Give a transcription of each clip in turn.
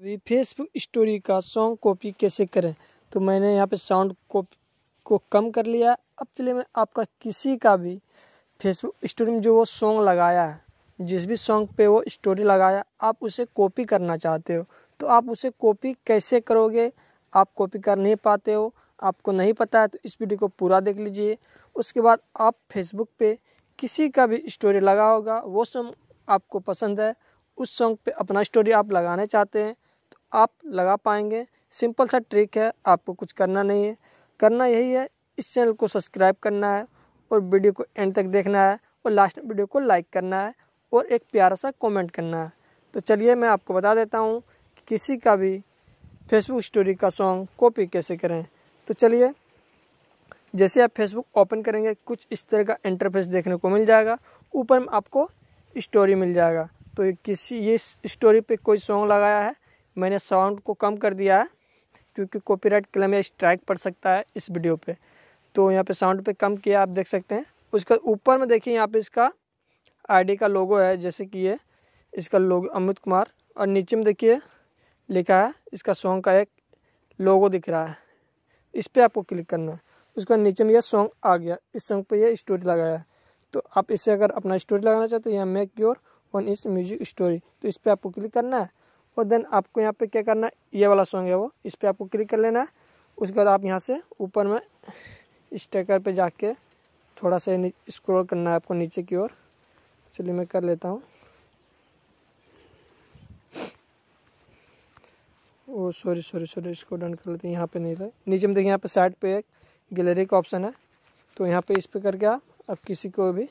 अभी Facebook story का song copy कैसे करें तो मैंने यहाँ पे साउंड कॉपी को कम कर लिया अब चलिए मैं आपका किसी का भी फेसबुक स्टोरी में जो वो सॉन्ग लगाया है जिस भी सॉन्ग पे वो स्टोरी लगाया आप उसे कॉपी करना चाहते हो तो आप उसे कॉपी कैसे करोगे आप कॉपी कर नहीं पाते हो आपको नहीं पता है तो इस वीडियो को पूरा देख लीजिए उसके बाद आप फेसबुक पे किसी का भी स्टोरी लगा होगा वो सॉन्ग आपको पसंद है उस सॉन्ग पे अपना स्टोरी आप लगाना चाहते हैं आप लगा पाएंगे सिंपल सा ट्रिक है आपको कुछ करना नहीं है करना यही है इस चैनल को सब्सक्राइब करना है और वीडियो को एंड तक देखना है और लास्ट में वीडियो को लाइक करना है और एक प्यारा सा कमेंट करना है तो चलिए मैं आपको बता देता हूँ कि किसी का भी फेसबुक स्टोरी का सॉन्ग कॉपी कैसे करें तो चलिए जैसे आप फेसबुक ओपन करेंगे कुछ इस तरह का इंटरफेस देखने को मिल जाएगा ऊपर में आपको स्टोरी मिल जाएगा तो किसी ये स्टोरी पे कोई सॉन्ग लगाया है मैंने साउंड को कम कर दिया है क्योंकि कॉपीराइट क्लेम या स्ट्राइक पड़ सकता है इस वीडियो पे तो यहाँ पे साउंड पे कम किया आप देख सकते हैं उसका ऊपर में देखिए यहाँ पे इसका आईडी का लोगो है जैसे कि ये इसका लोगो अमित कुमार और नीचे में देखिए लिखा है इसका सॉन्ग का एक लोगो दिख रहा है इस पर आपको क्लिक करना है उसके बाद नीचे में यह सॉन्ग आ गया इस सॉन्ग पर यह स्टोरी लगाया है तो आप इससे अगर अपना स्टोरी लगाना चाहते हैं या मेक योर वन इस म्यूजिक स्टोरी तो इस पर आपको क्लिक करना है और देन आपको यहाँ पे क्या करना है ये वाला सॉन्ग है वो इस पर आपको क्लिक कर लेना है उसके बाद आप यहाँ से ऊपर में स्टेकर पे जाके थोड़ा सा स्क्रॉल करना है आपको नीचे की ओर चलिए मैं कर लेता हूँ ओ सॉरी सॉरी सॉरी इसको डन कर लेते हैं यहाँ पे नहीं था नीचे में देखिए यहाँ पे साइड पे एक गैलरी का ऑप्शन है तो यहाँ पे इस पर करके आप अब किसी को भी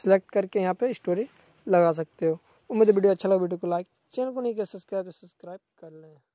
सिलेक्ट करके यहाँ पे स्टोरी लगा सकते हो उम्मीद वीडियो अच्छा लगा वीडियो को लाइक चैनल को नहीं किया सब्सक्राइब तो सब्सक्राइब कर लें